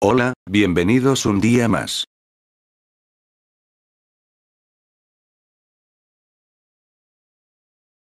Hola, bienvenidos un día más.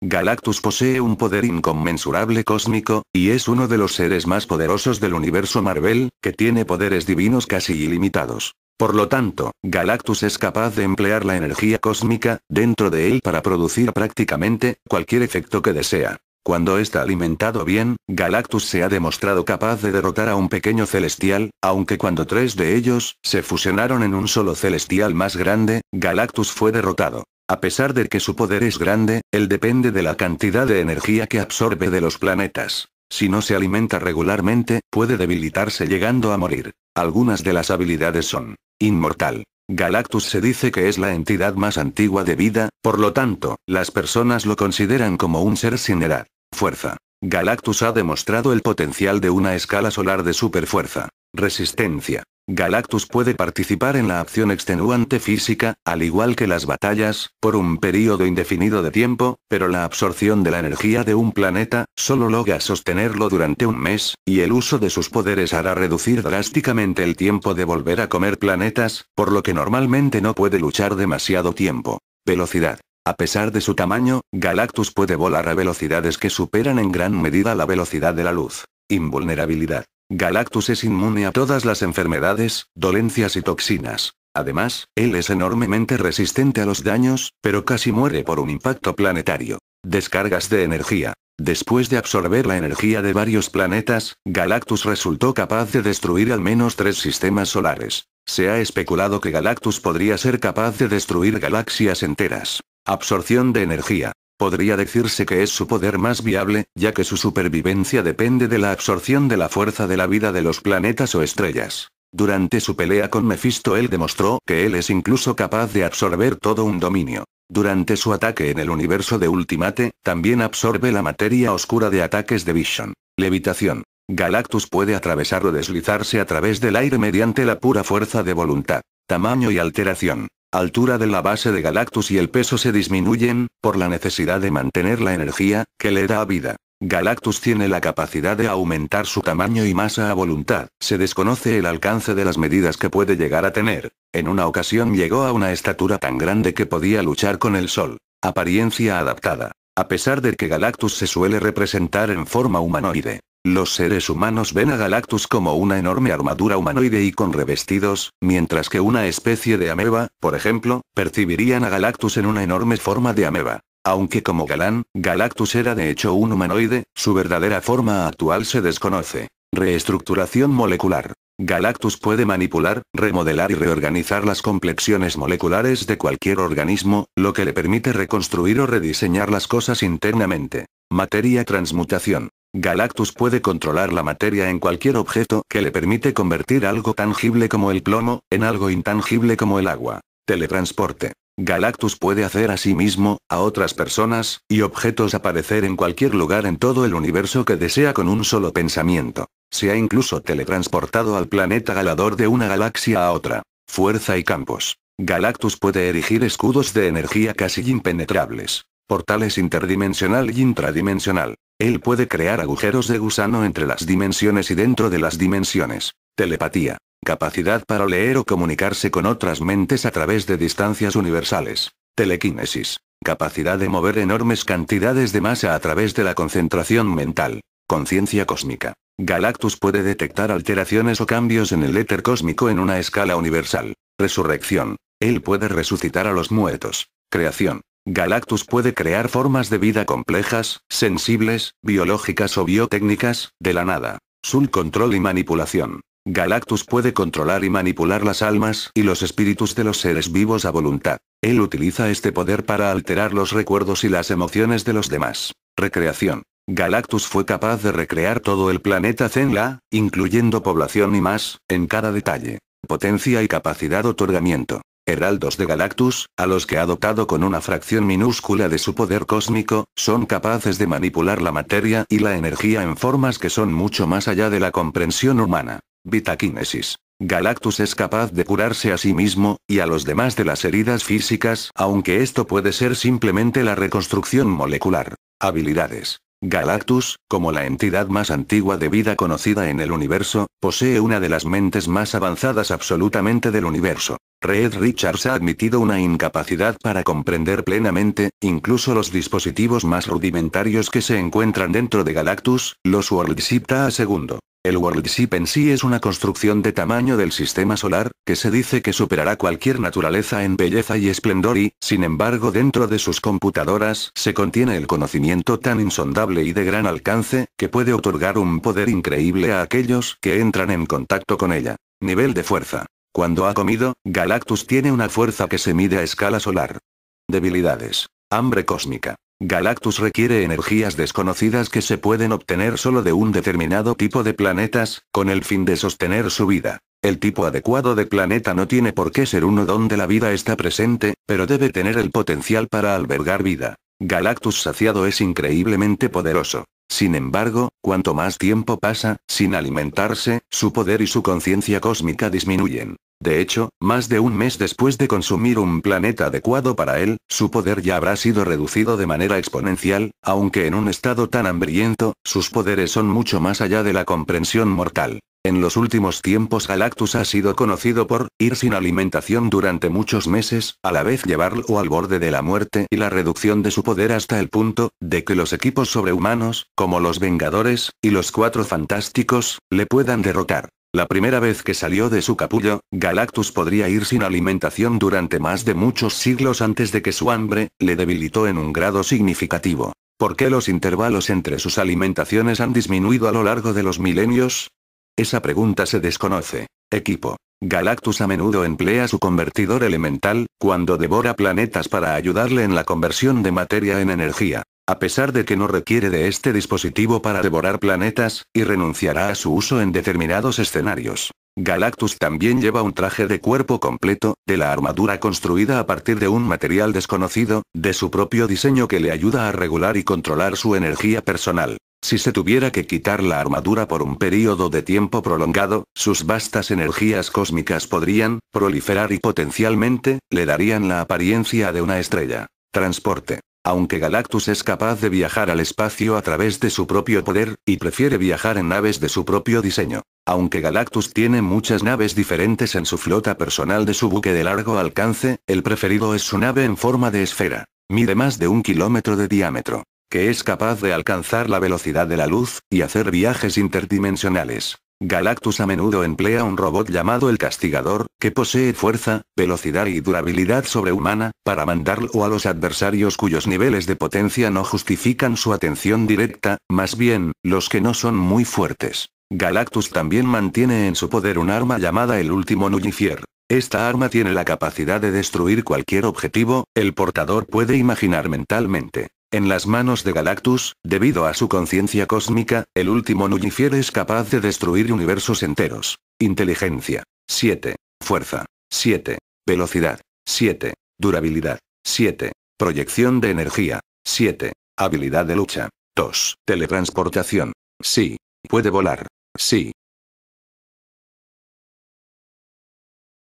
Galactus posee un poder inconmensurable cósmico, y es uno de los seres más poderosos del universo Marvel, que tiene poderes divinos casi ilimitados. Por lo tanto, Galactus es capaz de emplear la energía cósmica, dentro de él para producir prácticamente, cualquier efecto que desea. Cuando está alimentado bien, Galactus se ha demostrado capaz de derrotar a un pequeño celestial, aunque cuando tres de ellos se fusionaron en un solo celestial más grande, Galactus fue derrotado. A pesar de que su poder es grande, él depende de la cantidad de energía que absorbe de los planetas. Si no se alimenta regularmente, puede debilitarse llegando a morir. Algunas de las habilidades son inmortal. Galactus se dice que es la entidad más antigua de vida, por lo tanto, las personas lo consideran como un ser sin edad. Fuerza. Galactus ha demostrado el potencial de una escala solar de superfuerza. Resistencia. Galactus puede participar en la acción extenuante física, al igual que las batallas, por un período indefinido de tiempo, pero la absorción de la energía de un planeta, solo logra sostenerlo durante un mes, y el uso de sus poderes hará reducir drásticamente el tiempo de volver a comer planetas, por lo que normalmente no puede luchar demasiado tiempo. Velocidad. A pesar de su tamaño, Galactus puede volar a velocidades que superan en gran medida la velocidad de la luz. Invulnerabilidad. Galactus es inmune a todas las enfermedades, dolencias y toxinas. Además, él es enormemente resistente a los daños, pero casi muere por un impacto planetario. Descargas de energía. Después de absorber la energía de varios planetas, Galactus resultó capaz de destruir al menos tres sistemas solares. Se ha especulado que Galactus podría ser capaz de destruir galaxias enteras. Absorción de energía. Podría decirse que es su poder más viable, ya que su supervivencia depende de la absorción de la fuerza de la vida de los planetas o estrellas. Durante su pelea con Mephisto él demostró que él es incluso capaz de absorber todo un dominio. Durante su ataque en el universo de Ultimate, también absorbe la materia oscura de ataques de Vision. Levitación. Galactus puede atravesar o deslizarse a través del aire mediante la pura fuerza de voluntad, tamaño y alteración altura de la base de Galactus y el peso se disminuyen, por la necesidad de mantener la energía, que le da vida. Galactus tiene la capacidad de aumentar su tamaño y masa a voluntad, se desconoce el alcance de las medidas que puede llegar a tener. En una ocasión llegó a una estatura tan grande que podía luchar con el sol. Apariencia adaptada. A pesar de que Galactus se suele representar en forma humanoide, los seres humanos ven a Galactus como una enorme armadura humanoide y con revestidos, mientras que una especie de ameba, por ejemplo, percibirían a Galactus en una enorme forma de ameba. Aunque como galán, Galactus era de hecho un humanoide, su verdadera forma actual se desconoce. Reestructuración molecular. Galactus puede manipular, remodelar y reorganizar las complexiones moleculares de cualquier organismo, lo que le permite reconstruir o rediseñar las cosas internamente. Materia transmutación. Galactus puede controlar la materia en cualquier objeto que le permite convertir algo tangible como el plomo, en algo intangible como el agua. Teletransporte. Galactus puede hacer a sí mismo, a otras personas, y objetos aparecer en cualquier lugar en todo el universo que desea con un solo pensamiento. Se ha incluso teletransportado al planeta galador de una galaxia a otra. Fuerza y campos. Galactus puede erigir escudos de energía casi impenetrables portales interdimensional y intradimensional. Él puede crear agujeros de gusano entre las dimensiones y dentro de las dimensiones. Telepatía. Capacidad para leer o comunicarse con otras mentes a través de distancias universales. Telequinesis. Capacidad de mover enormes cantidades de masa a través de la concentración mental. Conciencia cósmica. Galactus puede detectar alteraciones o cambios en el éter cósmico en una escala universal. Resurrección. Él puede resucitar a los muertos. Creación. Galactus puede crear formas de vida complejas, sensibles, biológicas o biotécnicas, de la nada. Sun control y manipulación. Galactus puede controlar y manipular las almas y los espíritus de los seres vivos a voluntad. Él utiliza este poder para alterar los recuerdos y las emociones de los demás. Recreación. Galactus fue capaz de recrear todo el planeta Zen-La, incluyendo población y más, en cada detalle. Potencia y capacidad otorgamiento heraldos de Galactus, a los que ha dotado con una fracción minúscula de su poder cósmico, son capaces de manipular la materia y la energía en formas que son mucho más allá de la comprensión humana. Vitaquinesis. Galactus es capaz de curarse a sí mismo, y a los demás de las heridas físicas, aunque esto puede ser simplemente la reconstrucción molecular. Habilidades. Galactus, como la entidad más antigua de vida conocida en el universo, posee una de las mentes más avanzadas absolutamente del universo. Red Richards ha admitido una incapacidad para comprender plenamente, incluso los dispositivos más rudimentarios que se encuentran dentro de Galactus, los World Ship a segundo. El Worldship en sí es una construcción de tamaño del sistema solar, que se dice que superará cualquier naturaleza en belleza y esplendor y, sin embargo dentro de sus computadoras se contiene el conocimiento tan insondable y de gran alcance, que puede otorgar un poder increíble a aquellos que entran en contacto con ella. Nivel de fuerza. Cuando ha comido, Galactus tiene una fuerza que se mide a escala solar. Debilidades. Hambre cósmica. Galactus requiere energías desconocidas que se pueden obtener solo de un determinado tipo de planetas, con el fin de sostener su vida. El tipo adecuado de planeta no tiene por qué ser uno donde la vida está presente, pero debe tener el potencial para albergar vida. Galactus saciado es increíblemente poderoso. Sin embargo, cuanto más tiempo pasa, sin alimentarse, su poder y su conciencia cósmica disminuyen. De hecho, más de un mes después de consumir un planeta adecuado para él, su poder ya habrá sido reducido de manera exponencial, aunque en un estado tan hambriento, sus poderes son mucho más allá de la comprensión mortal. En los últimos tiempos Galactus ha sido conocido por ir sin alimentación durante muchos meses, a la vez llevarlo al borde de la muerte y la reducción de su poder hasta el punto, de que los equipos sobrehumanos, como los Vengadores, y los Cuatro Fantásticos, le puedan derrotar. La primera vez que salió de su capullo, Galactus podría ir sin alimentación durante más de muchos siglos antes de que su hambre le debilitó en un grado significativo. ¿Por qué los intervalos entre sus alimentaciones han disminuido a lo largo de los milenios? Esa pregunta se desconoce. Equipo. Galactus a menudo emplea su convertidor elemental, cuando devora planetas para ayudarle en la conversión de materia en energía a pesar de que no requiere de este dispositivo para devorar planetas, y renunciará a su uso en determinados escenarios. Galactus también lleva un traje de cuerpo completo, de la armadura construida a partir de un material desconocido, de su propio diseño que le ayuda a regular y controlar su energía personal. Si se tuviera que quitar la armadura por un periodo de tiempo prolongado, sus vastas energías cósmicas podrían proliferar y potencialmente le darían la apariencia de una estrella. Transporte. Aunque Galactus es capaz de viajar al espacio a través de su propio poder, y prefiere viajar en naves de su propio diseño. Aunque Galactus tiene muchas naves diferentes en su flota personal de su buque de largo alcance, el preferido es su nave en forma de esfera. Mide más de un kilómetro de diámetro que es capaz de alcanzar la velocidad de la luz, y hacer viajes interdimensionales. Galactus a menudo emplea un robot llamado el Castigador, que posee fuerza, velocidad y durabilidad sobrehumana, para mandarlo a los adversarios cuyos niveles de potencia no justifican su atención directa, más bien, los que no son muy fuertes. Galactus también mantiene en su poder un arma llamada el último Nullifier. Esta arma tiene la capacidad de destruir cualquier objetivo, el portador puede imaginar mentalmente. En las manos de Galactus, debido a su conciencia cósmica, el último Nullifier es capaz de destruir universos enteros. Inteligencia. 7. Fuerza. 7. Velocidad. 7. Durabilidad. 7. Proyección de energía. 7. Habilidad de lucha. 2. Teletransportación. Sí. Puede volar. Sí.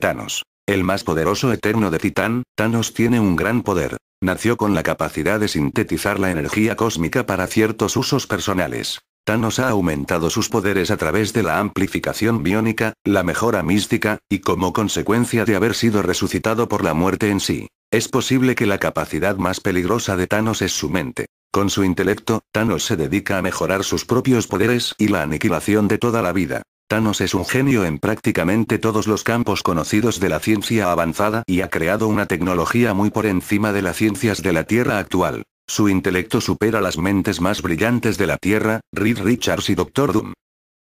Thanos. El más poderoso eterno de Titán, Thanos tiene un gran poder nació con la capacidad de sintetizar la energía cósmica para ciertos usos personales. Thanos ha aumentado sus poderes a través de la amplificación biónica, la mejora mística, y como consecuencia de haber sido resucitado por la muerte en sí. Es posible que la capacidad más peligrosa de Thanos es su mente. Con su intelecto, Thanos se dedica a mejorar sus propios poderes y la aniquilación de toda la vida. Thanos es un genio en prácticamente todos los campos conocidos de la ciencia avanzada y ha creado una tecnología muy por encima de las ciencias de la Tierra actual. Su intelecto supera las mentes más brillantes de la Tierra, Reed Richards y Doctor Doom.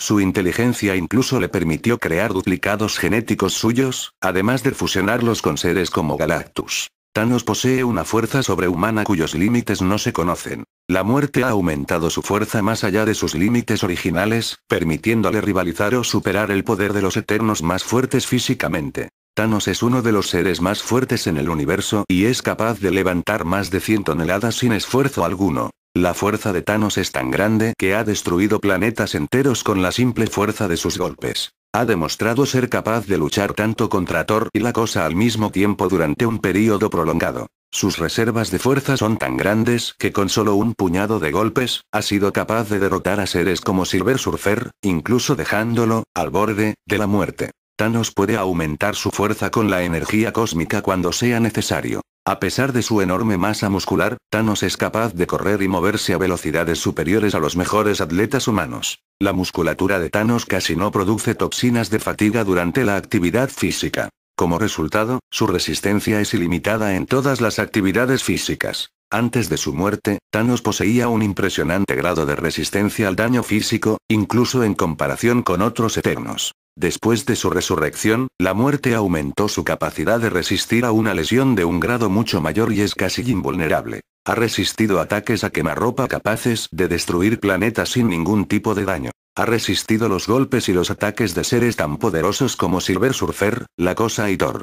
Su inteligencia incluso le permitió crear duplicados genéticos suyos, además de fusionarlos con seres como Galactus. Thanos posee una fuerza sobrehumana cuyos límites no se conocen. La muerte ha aumentado su fuerza más allá de sus límites originales, permitiéndole rivalizar o superar el poder de los eternos más fuertes físicamente. Thanos es uno de los seres más fuertes en el universo y es capaz de levantar más de 100 toneladas sin esfuerzo alguno. La fuerza de Thanos es tan grande que ha destruido planetas enteros con la simple fuerza de sus golpes. Ha demostrado ser capaz de luchar tanto contra Thor y la cosa al mismo tiempo durante un período prolongado. Sus reservas de fuerza son tan grandes que con solo un puñado de golpes, ha sido capaz de derrotar a seres como Silver Surfer, incluso dejándolo, al borde, de la muerte. Thanos puede aumentar su fuerza con la energía cósmica cuando sea necesario. A pesar de su enorme masa muscular, Thanos es capaz de correr y moverse a velocidades superiores a los mejores atletas humanos. La musculatura de Thanos casi no produce toxinas de fatiga durante la actividad física. Como resultado, su resistencia es ilimitada en todas las actividades físicas. Antes de su muerte, Thanos poseía un impresionante grado de resistencia al daño físico, incluso en comparación con otros eternos. Después de su resurrección, la muerte aumentó su capacidad de resistir a una lesión de un grado mucho mayor y es casi invulnerable. Ha resistido ataques a quemarropa capaces de destruir planetas sin ningún tipo de daño. Ha resistido los golpes y los ataques de seres tan poderosos como Silver Surfer, la cosa y Thor.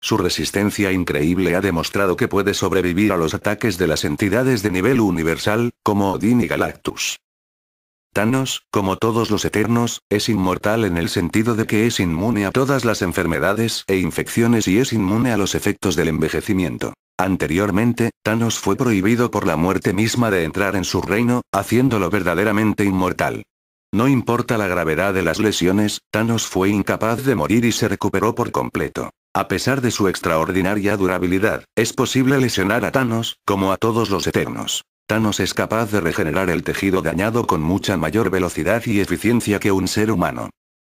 Su resistencia increíble ha demostrado que puede sobrevivir a los ataques de las entidades de nivel universal, como Odin y Galactus. Thanos, como todos los eternos, es inmortal en el sentido de que es inmune a todas las enfermedades e infecciones y es inmune a los efectos del envejecimiento. Anteriormente, Thanos fue prohibido por la muerte misma de entrar en su reino, haciéndolo verdaderamente inmortal. No importa la gravedad de las lesiones, Thanos fue incapaz de morir y se recuperó por completo. A pesar de su extraordinaria durabilidad, es posible lesionar a Thanos, como a todos los Eternos. Thanos es capaz de regenerar el tejido dañado con mucha mayor velocidad y eficiencia que un ser humano.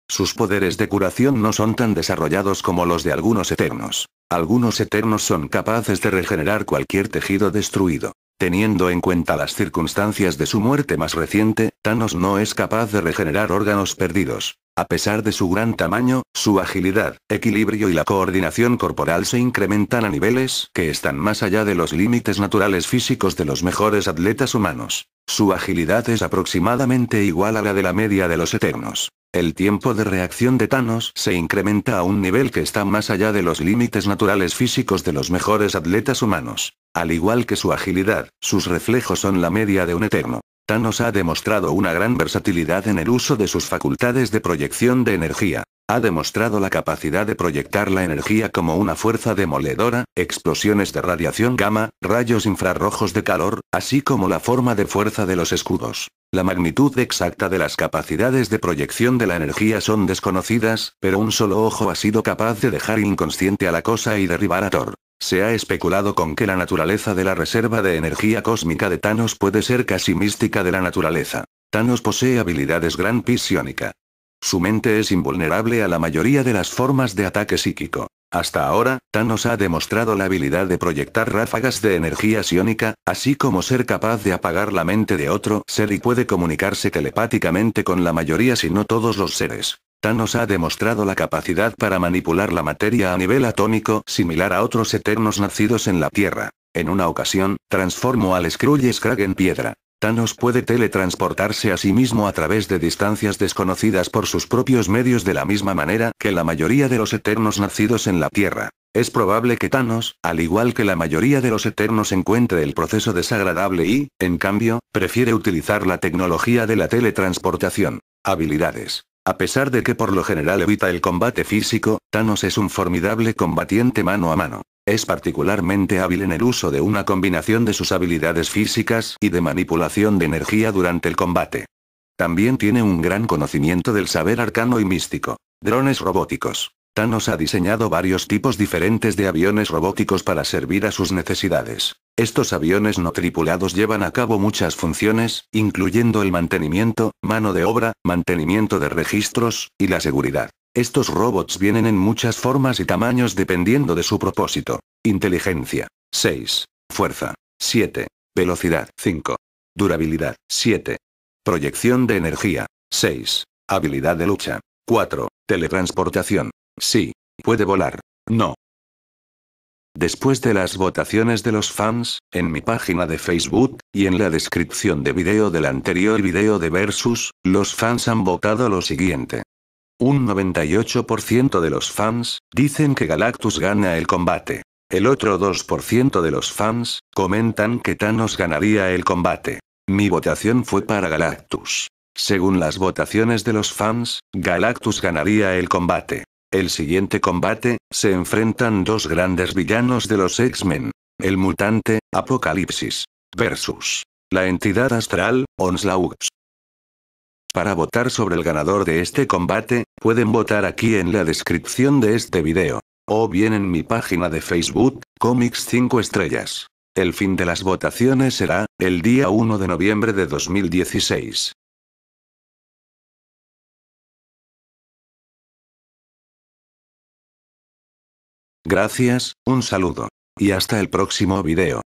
Sus poderes de curación no son tan desarrollados como los de algunos Eternos. Algunos Eternos son capaces de regenerar cualquier tejido destruido. Teniendo en cuenta las circunstancias de su muerte más reciente, Thanos no es capaz de regenerar órganos perdidos. A pesar de su gran tamaño, su agilidad, equilibrio y la coordinación corporal se incrementan a niveles que están más allá de los límites naturales físicos de los mejores atletas humanos. Su agilidad es aproximadamente igual a la de la media de los Eternos. El tiempo de reacción de Thanos se incrementa a un nivel que está más allá de los límites naturales físicos de los mejores atletas humanos. Al igual que su agilidad, sus reflejos son la media de un eterno. Thanos ha demostrado una gran versatilidad en el uso de sus facultades de proyección de energía. Ha demostrado la capacidad de proyectar la energía como una fuerza demoledora, explosiones de radiación gamma, rayos infrarrojos de calor, así como la forma de fuerza de los escudos. La magnitud exacta de las capacidades de proyección de la energía son desconocidas, pero un solo ojo ha sido capaz de dejar inconsciente a la cosa y derribar a Thor. Se ha especulado con que la naturaleza de la reserva de energía cósmica de Thanos puede ser casi mística de la naturaleza. Thanos posee habilidades gran pisiónica. Su mente es invulnerable a la mayoría de las formas de ataque psíquico. Hasta ahora, Thanos ha demostrado la habilidad de proyectar ráfagas de energía psiónica, así como ser capaz de apagar la mente de otro ser y puede comunicarse telepáticamente con la mayoría si no todos los seres. Thanos ha demostrado la capacidad para manipular la materia a nivel atómico, similar a otros eternos nacidos en la Tierra. En una ocasión, transformó al Skrull y Scrag en piedra. Thanos puede teletransportarse a sí mismo a través de distancias desconocidas por sus propios medios de la misma manera que la mayoría de los eternos nacidos en la Tierra. Es probable que Thanos, al igual que la mayoría de los eternos, encuentre el proceso desagradable y, en cambio, prefiere utilizar la tecnología de la teletransportación. Habilidades. A pesar de que por lo general evita el combate físico, Thanos es un formidable combatiente mano a mano es particularmente hábil en el uso de una combinación de sus habilidades físicas y de manipulación de energía durante el combate. También tiene un gran conocimiento del saber arcano y místico. Drones robóticos. Thanos ha diseñado varios tipos diferentes de aviones robóticos para servir a sus necesidades. Estos aviones no tripulados llevan a cabo muchas funciones, incluyendo el mantenimiento, mano de obra, mantenimiento de registros, y la seguridad. Estos robots vienen en muchas formas y tamaños dependiendo de su propósito. Inteligencia. 6. Fuerza. 7. Velocidad. 5. Durabilidad. 7. Proyección de energía. 6. Habilidad de lucha. 4. Teletransportación. Sí. Puede volar. No. Después de las votaciones de los fans, en mi página de Facebook, y en la descripción de video del anterior video de Versus, los fans han votado lo siguiente. Un 98% de los fans dicen que Galactus gana el combate. El otro 2% de los fans comentan que Thanos ganaría el combate. Mi votación fue para Galactus. Según las votaciones de los fans, Galactus ganaría el combate. El siguiente combate, se enfrentan dos grandes villanos de los X-Men. El mutante, Apocalipsis. Versus. La entidad astral, Onslaught. Para votar sobre el ganador de este combate, pueden votar aquí en la descripción de este video. O bien en mi página de Facebook, Comics 5 Estrellas. El fin de las votaciones será, el día 1 de noviembre de 2016. Gracias, un saludo. Y hasta el próximo video.